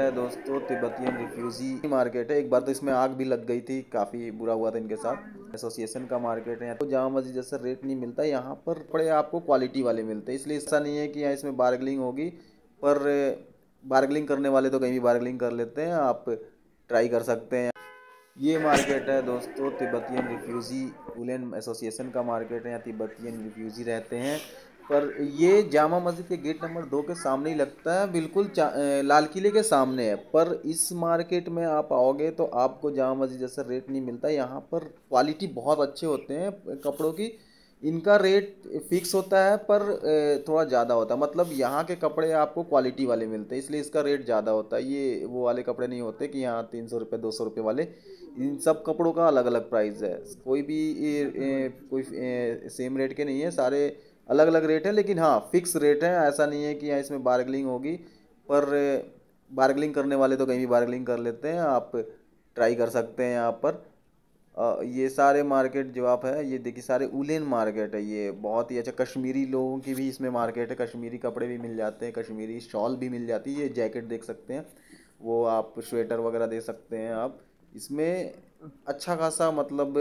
market है दोस्तों Tibetan refugee market है एक बार तो इसमें आग भी लग गई थी काफ़ी बुरा हुआ था इनके साथ एसोसिएशन का मार्केट है तो जहाँ मर्जी जैसे रेट नहीं मिलता यहाँ पर पड़े आपको क्वालिटी वाले मिलते हैं इसलिए ऐसा नहीं है कि यहाँ इसमें बार्गलिंग होगी पर बार्गलिंग करने वाले तो कहीं भी बार्गलिंग कर लेते हैं आप ट्राई कर सकते हैं ये मार्केट है दोस्तों तिब्बतियन रिफ्यूजी उलेन एसोसिएशन का मार्केट है यहाँ तिब्बतियन रिफ्यूजी रहते हैं पर ये जामा मस्जिद के गेट नंबर दो के सामने ही लगता है बिल्कुल लाल किले के सामने है पर इस मार्केट में आप आओगे तो आपको जामा मस्जिद जैसा रेट नहीं मिलता यहाँ पर क्वालिटी बहुत अच्छे होते हैं कपड़ों की इनका रेट फिक्स होता है पर थोड़ा ज़्यादा होता है मतलब यहाँ के कपड़े आपको क्वालिटी वाले मिलते हैं इसलिए इसका रेट ज़्यादा होता है ये वो वाले कपड़े नहीं होते कि यहाँ तीन सौ रुपये दो सौ रुपये वाले इन सब कपड़ों का अलग अलग प्राइस है कोई भी ए, ए, कोई ए, सेम रेट के नहीं है सारे अलग अलग रेट है लेकिन हाँ फिक्स रेट है ऐसा नहीं है कि हाँ इसमें बार्गलिंग होगी पर बार्गलिंग करने वाले तो कहीं भी बार्गलिंग कर लेते हैं आप ट्राई कर सकते हैं यहाँ पर ये सारे मार्केट जो आप है ये देखिए सारे उलेन मार्केट है ये बहुत ही अच्छा कश्मीरी लोगों की भी इसमें मार्केट है कश्मीरी कपड़े भी मिल जाते हैं कश्मीरी शॉल भी मिल जाती है ये जैकेट देख सकते हैं वो आप स्वेटर वगैरह दे सकते हैं आप इसमें अच्छा खासा मतलब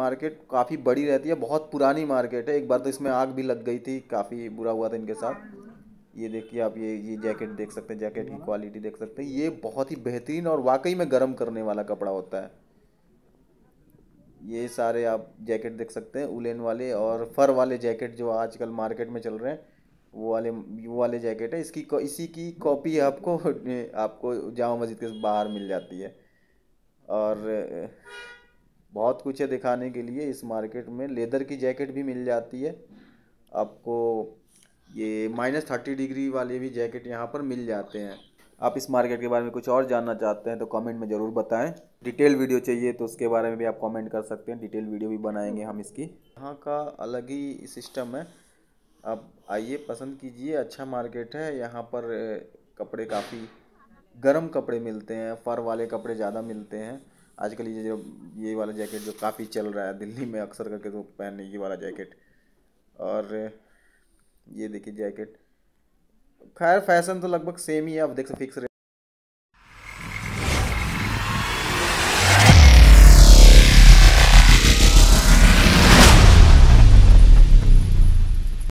मार्केट काफ़ी बड़ी रहती है बहुत पुरानी मार्केट है एक बार तो इसमें आग भी लग गई थी काफ़ी बुरा हुआ था इनके साथ ये देखिए आप ये ये जैकेट देख सकते हैं जैकेट की क्वालिटी देख सकते हैं ये बहुत ही बेहतरीन और वाकई में गर्म करने वाला कपड़ा होता है ये सारे आप जैकेट देख सकते हैं उलेन वाले और फर वाले जैकेट जो आजकल मार्केट में चल रहे हैं वो वाले वो वाले जैकेट है इसकी इसी की कॉपी आपको आपको जामा मस्जिद के बाहर मिल जाती है और बहुत कुछ है दिखाने के लिए इस मार्केट में लेदर की जैकेट भी मिल जाती है आपको ये माइनस थर्टी डिग्री वाले भी जैकेट यहाँ पर मिल जाते हैं आप इस मार्केट के बारे में कुछ और जानना चाहते हैं तो कमेंट में ज़रूर बताएं डिटेल वीडियो चाहिए तो उसके बारे में भी आप कमेंट कर सकते हैं डिटेल वीडियो भी बनाएंगे हम इसकी यहाँ का अलग ही सिस्टम है आप आइए पसंद कीजिए अच्छा मार्केट है यहाँ पर कपड़े काफ़ी गर्म कपड़े मिलते हैं फर वाले कपड़े ज़्यादा मिलते हैं आजकल ये जो ये वाला जैकेट जो काफ़ी चल रहा है दिल्ली में अक्सर करके तो पहनने ये वाला जैकेट और ये देखिए जैकेट खैर फैशन तो लगभग सेम ही है आप देख सकते फिक्स